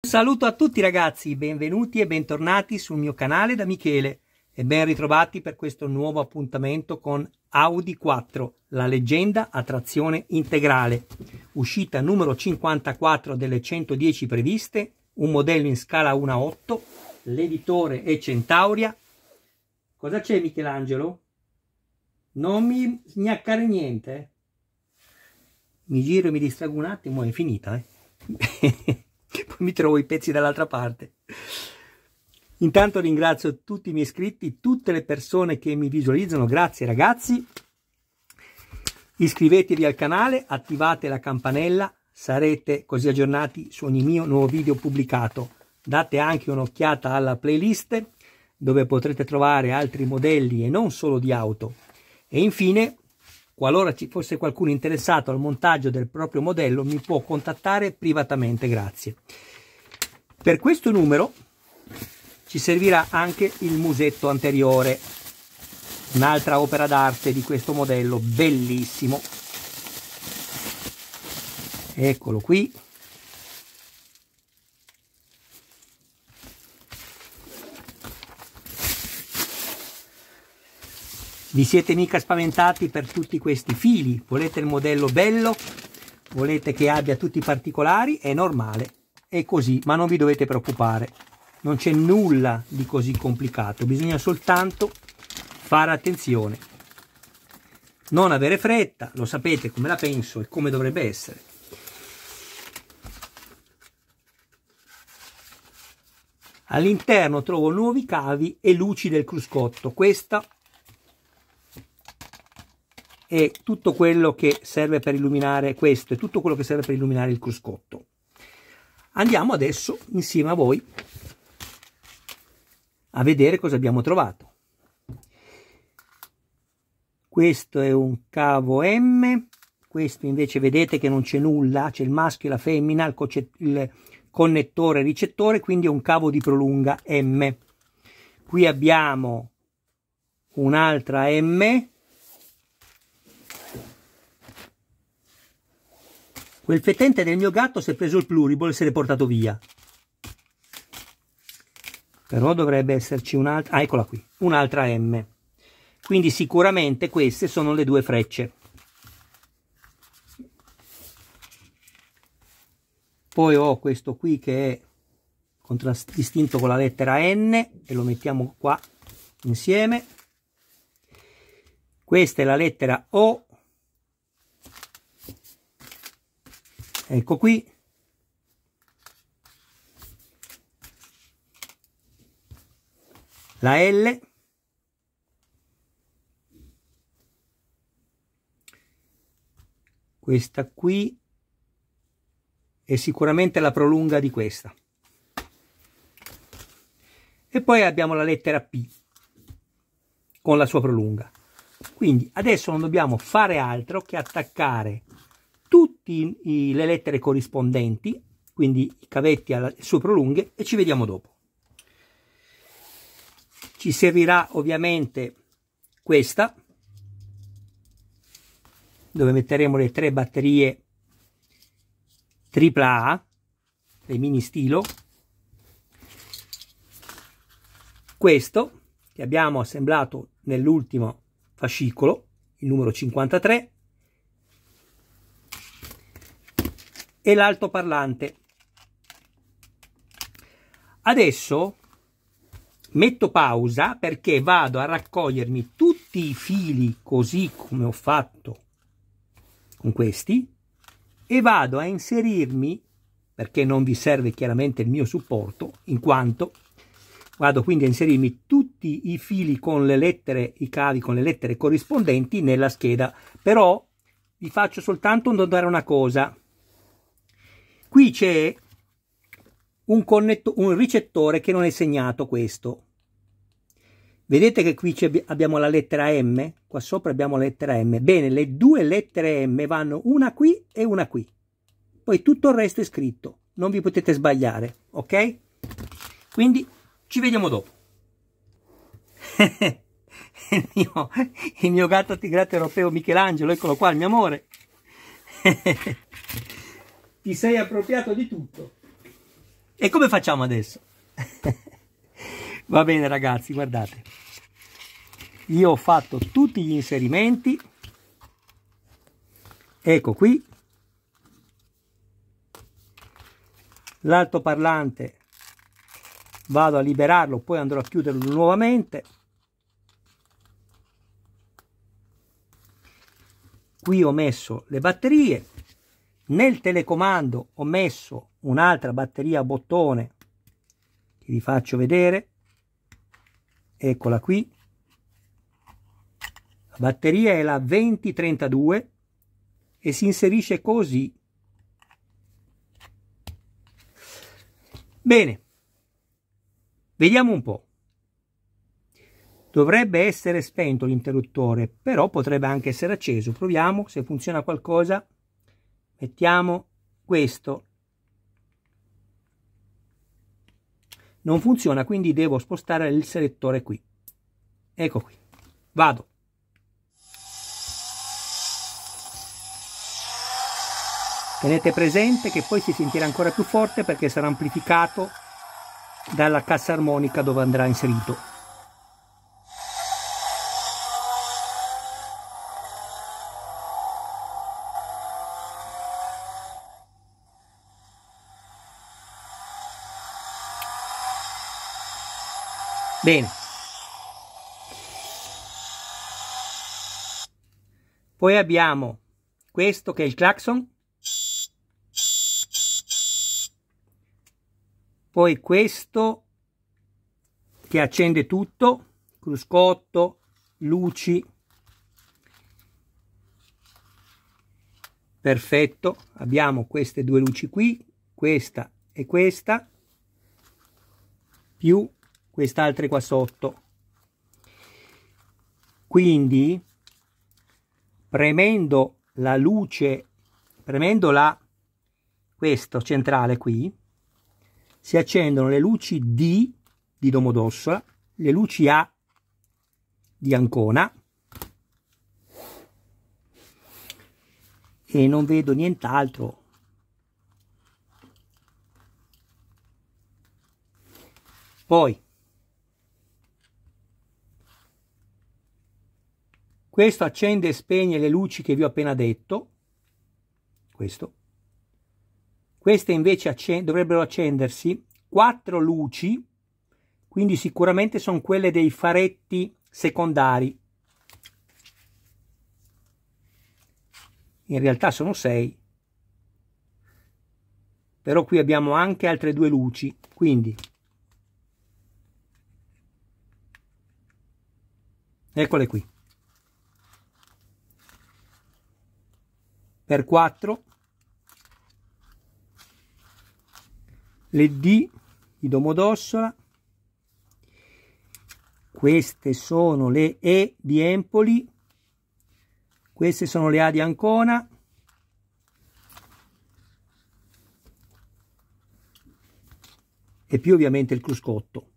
Un saluto a tutti ragazzi, benvenuti e bentornati sul mio canale da Michele e ben ritrovati per questo nuovo appuntamento con Audi 4, la leggenda a trazione integrale. Uscita numero 54 delle 110 previste, un modello in scala 1 a 8, l'editore è Centauria. Cosa c'è Michelangelo? Non mi gnaccare niente. Eh? Mi giro e mi distrago un attimo, è finita. Eh? che poi mi trovo i pezzi dall'altra parte. Intanto ringrazio tutti i miei iscritti, tutte le persone che mi visualizzano, grazie ragazzi. Iscrivetevi al canale, attivate la campanella, sarete così aggiornati su ogni mio nuovo video pubblicato. Date anche un'occhiata alla playlist dove potrete trovare altri modelli e non solo di auto. E infine Qualora ci fosse qualcuno interessato al montaggio del proprio modello mi può contattare privatamente, grazie. Per questo numero ci servirà anche il musetto anteriore, un'altra opera d'arte di questo modello, bellissimo. Eccolo qui. Vi siete mica spaventati per tutti questi fili? Volete il modello bello? Volete che abbia tutti i particolari? È normale, è così, ma non vi dovete preoccupare. Non c'è nulla di così complicato, bisogna soltanto fare attenzione. Non avere fretta, lo sapete come la penso e come dovrebbe essere. All'interno trovo nuovi cavi e luci del cruscotto. Questa e tutto quello che serve per illuminare questo e tutto quello che serve per illuminare il cruscotto. Andiamo adesso insieme a voi a vedere cosa abbiamo trovato. Questo è un cavo M, questo invece vedete che non c'è nulla, c'è il maschio e la femmina, il, il connettore ricettore, quindi è un cavo di prolunga M. Qui abbiamo un'altra M Quel fetente del mio gatto si è preso il pluriball e se l'è portato via. Però dovrebbe esserci un'altra... Ah, eccola qui, un'altra M. Quindi sicuramente queste sono le due frecce. Poi ho questo qui che è contraddistinto con la lettera N e lo mettiamo qua insieme. Questa è la lettera O ecco qui la L questa qui è sicuramente la prolunga di questa e poi abbiamo la lettera P con la sua prolunga quindi adesso non dobbiamo fare altro che attaccare tutte le lettere corrispondenti, quindi i cavetti alla, prolunghe, e ci vediamo dopo. Ci servirà ovviamente questa, dove metteremo le tre batterie AAA, le mini stilo, questo che abbiamo assemblato nell'ultimo fascicolo, il numero 53, e l'altoparlante. Adesso metto pausa perché vado a raccogliermi tutti i fili così come ho fatto con questi e vado a inserirmi perché non vi serve chiaramente il mio supporto in quanto vado quindi a inserirmi tutti i fili con le lettere i cavi con le lettere corrispondenti nella scheda però vi faccio soltanto notare una cosa Qui c'è un, un, ricettore che non è segnato questo. Vedete che qui abbiamo la lettera M? Qua sopra abbiamo la lettera M. Bene, le due lettere M vanno una qui e una qui. Poi tutto il resto è scritto. Non vi potete sbagliare, ok? Quindi ci vediamo dopo. il, mio, il mio gatto tigrato europeo Michelangelo, eccolo qua, il mio amore. ti sei appropriato di tutto. E come facciamo adesso? Va bene ragazzi, guardate. Io ho fatto tutti gli inserimenti. Ecco qui. L'altoparlante vado a liberarlo, poi andrò a chiuderlo nuovamente. Qui ho messo le batterie nel telecomando ho messo un'altra batteria a bottone che vi faccio vedere eccola qui la batteria è la 2032 e si inserisce così bene vediamo un po dovrebbe essere spento l'interruttore però potrebbe anche essere acceso proviamo se funziona qualcosa mettiamo questo. Non funziona, quindi devo spostare il selettore qui. Ecco qui. Vado. Tenete presente che poi si sentirà ancora più forte perché sarà amplificato dalla cassa armonica dove andrà inserito. Bene. Poi abbiamo questo che è il clacson. Poi questo che accende tutto, cruscotto, luci. Perfetto, abbiamo queste due luci qui, questa e questa, più quest'altra qua sotto. Quindi premendo la luce, premendo la, questo centrale qui, si accendono le luci D di Domodossola, le luci A di Ancona e non vedo nient'altro. Poi Questo accende e spegne le luci che vi ho appena detto. Questo. Queste invece accend dovrebbero accendersi quattro luci, quindi sicuramente sono quelle dei faretti secondari. In realtà sono sei. Però qui abbiamo anche altre due luci, quindi eccole qui. per 4 le D di Domodossola queste sono le E di Empoli queste sono le A di Ancona e più ovviamente il cruscotto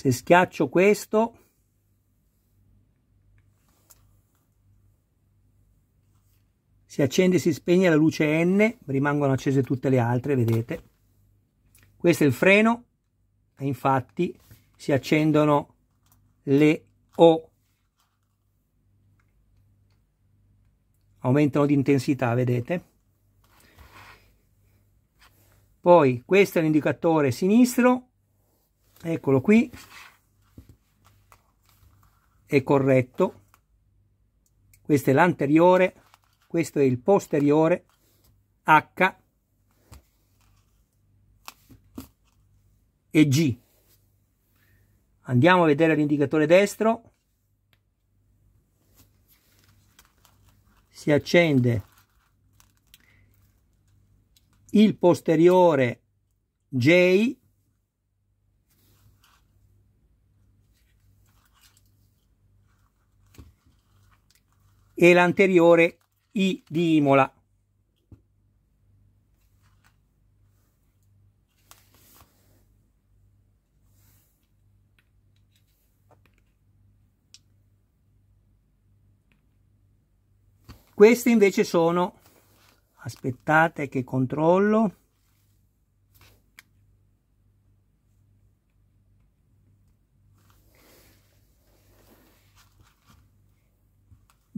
se schiaccio questo si accende e si spegne la luce N, rimangono accese tutte le altre, vedete. Questo è il freno, e infatti si accendono le O. Aumentano di intensità, vedete. Poi questo è l'indicatore sinistro, eccolo qui è corretto questo è l'anteriore questo è il posteriore H e G andiamo a vedere l'indicatore destro si accende il posteriore J e l'anteriore I di Imola. Queste invece sono, aspettate che controllo,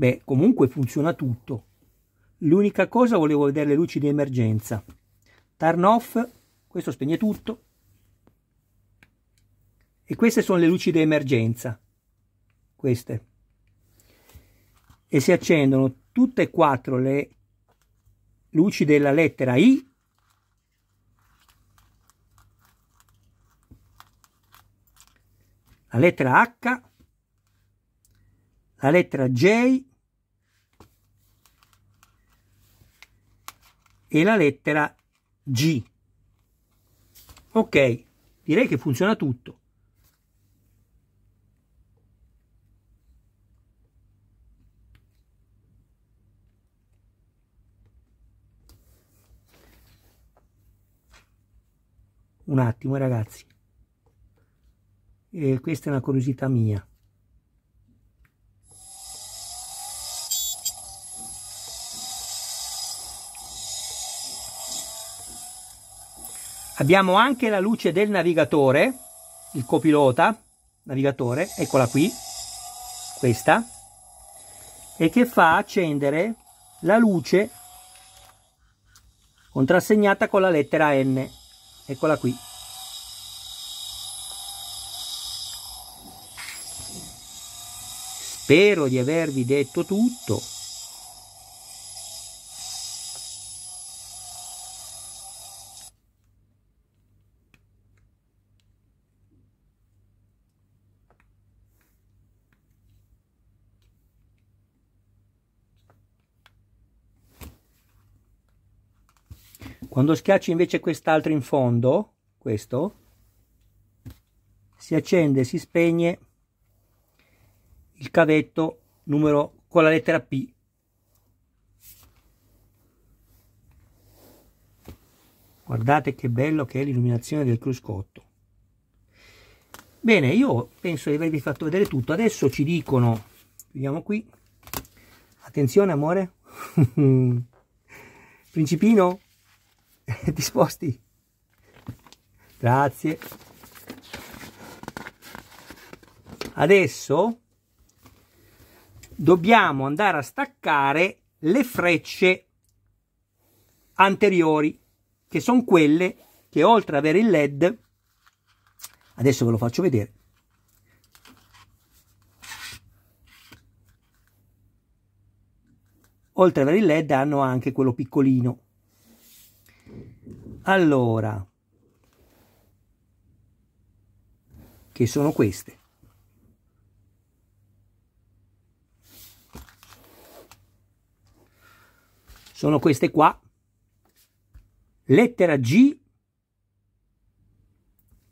Beh, comunque funziona tutto. L'unica cosa volevo vedere le luci di emergenza. Turn off, questo spegne tutto. E queste sono le luci di emergenza. Queste. E si accendono tutte e quattro le luci della lettera I la lettera H, la lettera J e la lettera G. Ok, direi che funziona tutto. Un attimo ragazzi, eh, questa è una curiosità mia. Abbiamo anche la luce del navigatore, il copilota, navigatore, eccola qui, questa, e che fa accendere la luce contrassegnata con la lettera N, eccola qui. Spero di avervi detto tutto. Quando schiaccio invece quest'altro in fondo, questo, si accende, si spegne il cavetto numero con la lettera P. Guardate che bello che è l'illuminazione del cruscotto. Bene, io penso di avervi fatto vedere tutto. Adesso ci dicono, vediamo qui, attenzione amore, principino, ti sposti grazie adesso dobbiamo andare a staccare le frecce anteriori che sono quelle che oltre ad avere il led adesso ve lo faccio vedere oltre ad avere il led hanno anche quello piccolino allora, che sono queste. Sono queste qua. Lettera G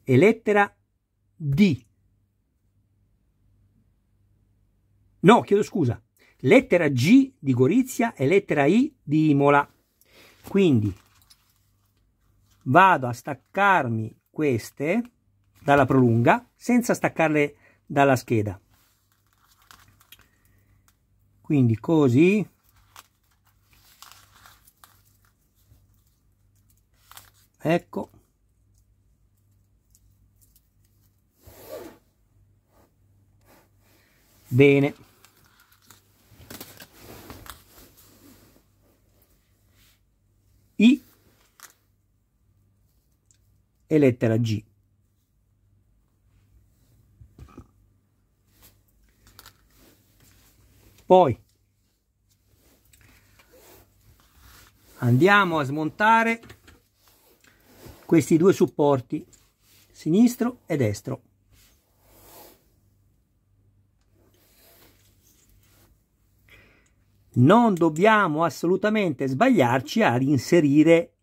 e lettera D. No, chiedo scusa. Lettera G di Gorizia e lettera I di Imola. Quindi vado a staccarmi queste dalla prolunga senza staccarle dalla scheda quindi così ecco bene i e lettera G. Poi andiamo a smontare questi due supporti, sinistro e destro. non dobbiamo assolutamente sbagliarci ad inserire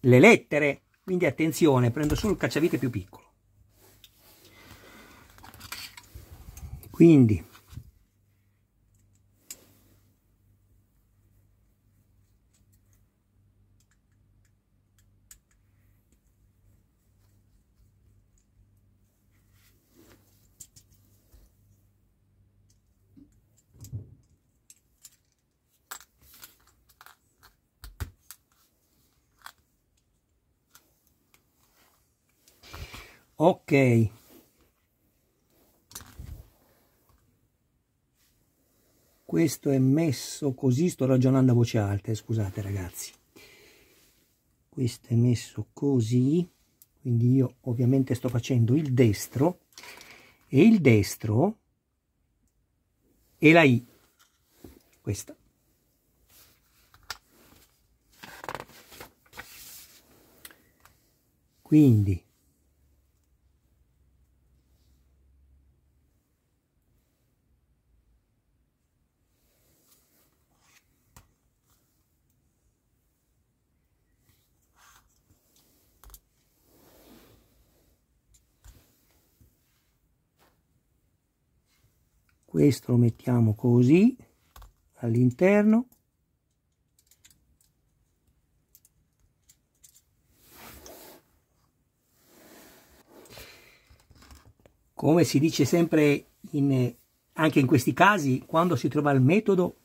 le lettere quindi attenzione prendo solo il cacciavite più piccolo quindi ok questo è messo così sto ragionando a voce alta eh, scusate ragazzi questo è messo così quindi io ovviamente sto facendo il destro e il destro e la I questa quindi questo lo mettiamo così all'interno come si dice sempre in, anche in questi casi quando si trova il metodo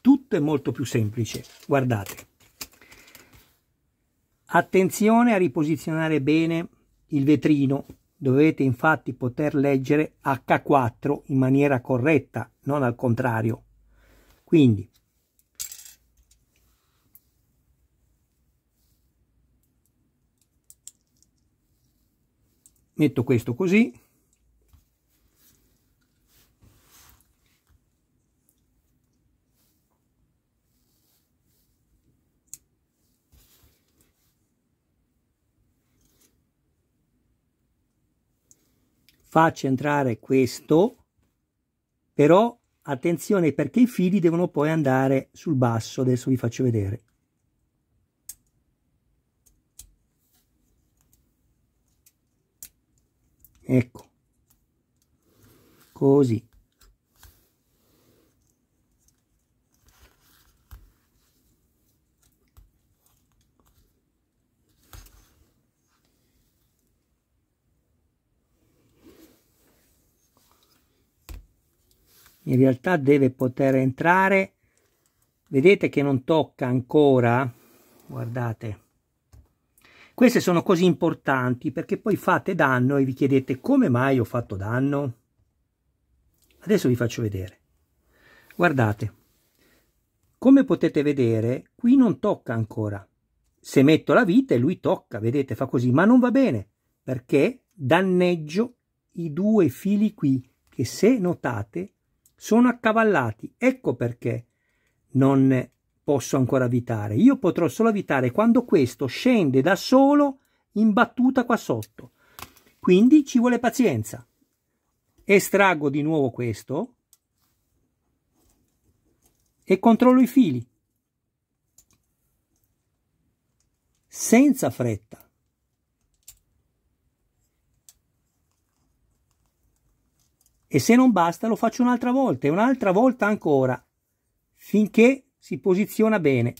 tutto è molto più semplice guardate attenzione a riposizionare bene il vetrino Dovete infatti poter leggere H4 in maniera corretta, non al contrario. Quindi, metto questo così faccio entrare questo, però attenzione perché i fili devono poi andare sul basso, adesso vi faccio vedere. Ecco, così. in realtà deve poter entrare vedete che non tocca ancora guardate queste sono così importanti perché poi fate danno e vi chiedete come mai ho fatto danno adesso vi faccio vedere guardate come potete vedere qui non tocca ancora se metto la vite lui tocca vedete fa così ma non va bene perché danneggio i due fili qui che se notate sono accavallati, ecco perché non posso ancora evitare. Io potrò solo evitare quando questo scende da solo in battuta qua sotto. Quindi ci vuole pazienza. Estraggo di nuovo questo e controllo i fili. Senza fretta. E se non basta lo faccio un'altra volta e un'altra volta ancora, finché si posiziona bene.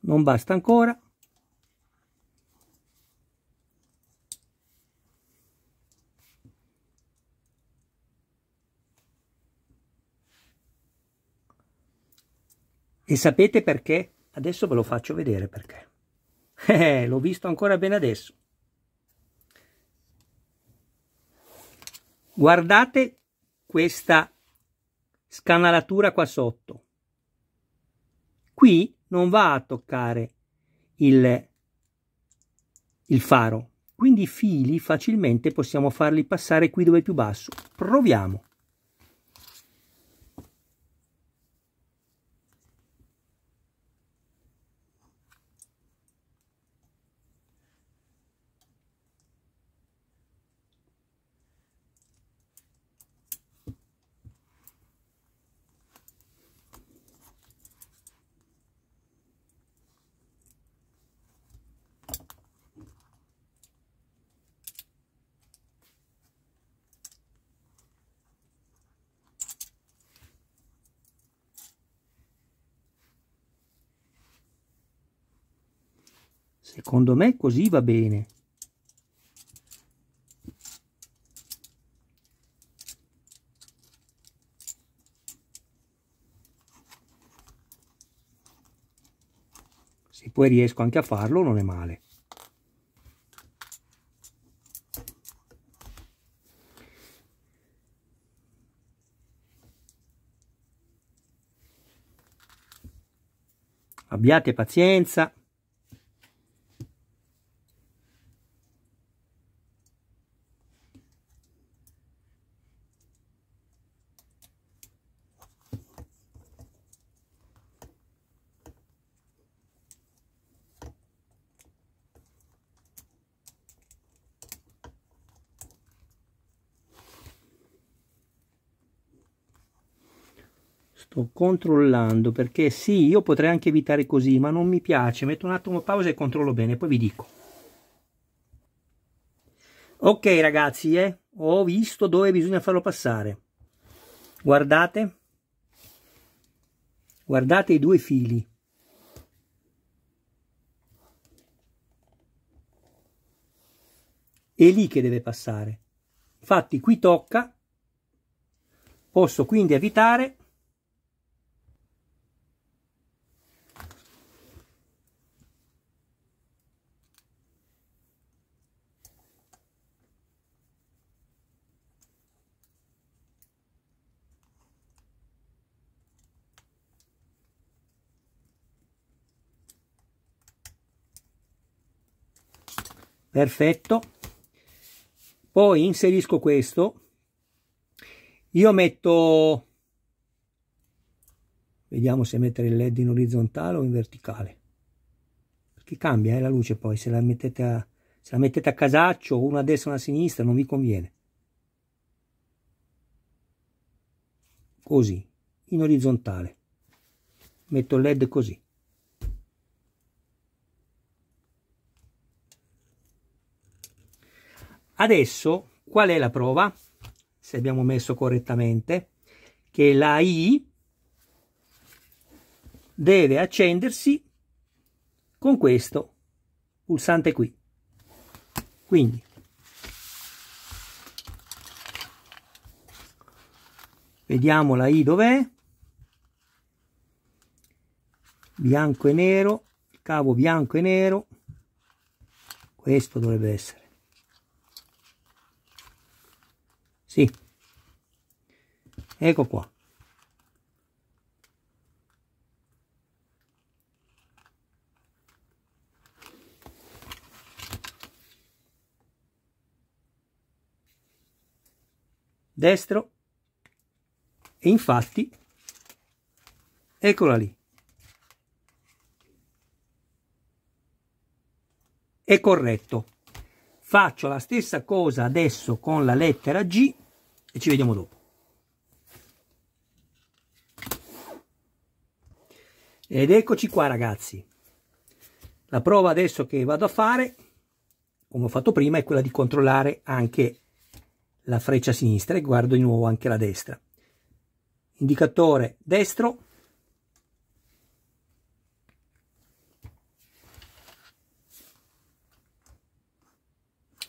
Non basta ancora. E sapete perché? Adesso ve lo faccio vedere perché. Eh, l'ho visto ancora bene adesso. Guardate questa scanalatura qua sotto. Qui non va a toccare il, il faro, quindi i fili facilmente possiamo farli passare qui dove è più basso. Proviamo. Secondo me così va bene. Se poi riesco anche a farlo non è male. abbiate pazienza sto controllando perché sì io potrei anche evitare così ma non mi piace metto un attimo pausa e controllo bene poi vi dico ok ragazzi eh, ho visto dove bisogna farlo passare guardate guardate i due fili è lì che deve passare infatti qui tocca posso quindi evitare perfetto poi inserisco questo io metto vediamo se mettere il led in orizzontale o in verticale perché cambia eh, la luce poi se la mettete a se la mettete a casaccio una a destra una a sinistra non vi conviene così in orizzontale metto il led così Adesso qual è la prova? Se abbiamo messo correttamente che la I deve accendersi con questo pulsante qui. Quindi vediamo la I dov'è bianco e nero, cavo bianco e nero, questo dovrebbe essere. Sì. Ecco qua. Destro. E infatti, eccola lì. È corretto. Faccio la stessa cosa adesso con la lettera G e ci vediamo dopo. Ed eccoci qua ragazzi. La prova adesso che vado a fare, come ho fatto prima, è quella di controllare anche la freccia sinistra e guardo di nuovo anche la destra. Indicatore destro,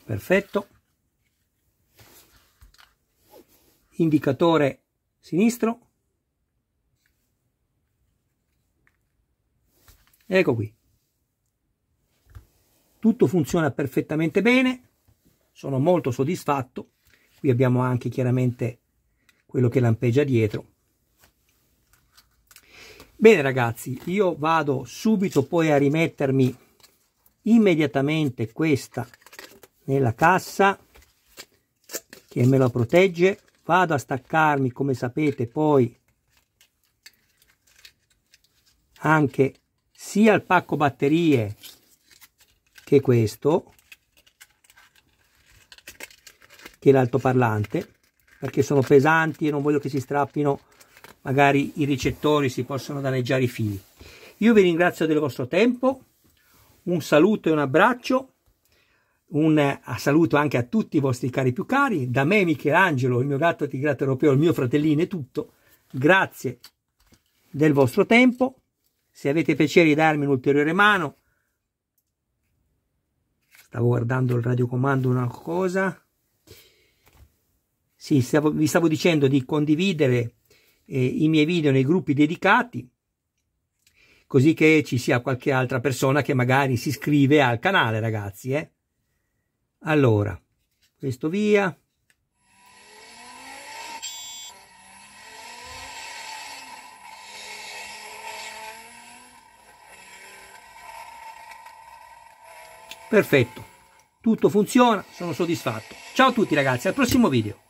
perfetto indicatore sinistro ecco qui tutto funziona perfettamente bene sono molto soddisfatto qui abbiamo anche chiaramente quello che lampeggia dietro bene ragazzi io vado subito poi a rimettermi immediatamente questa nella cassa che me la protegge vado a staccarmi come sapete poi anche sia il pacco batterie che questo che l'altoparlante perché sono pesanti e non voglio che si strappino magari i ricettori si possono danneggiare i fili io vi ringrazio del vostro tempo un saluto e un abbraccio un eh, saluto anche a tutti i vostri cari più cari, da me Michelangelo, il mio gatto tigrato europeo, il mio fratellino e tutto. Grazie del vostro tempo, se avete piacere di darmi un'ulteriore mano, stavo guardando il radiocomando una cosa, sì, stavo, vi stavo dicendo di condividere eh, i miei video nei gruppi dedicati, così che ci sia qualche altra persona che magari si iscrive al canale, ragazzi, eh? allora questo via perfetto tutto funziona sono soddisfatto ciao a tutti ragazzi al prossimo video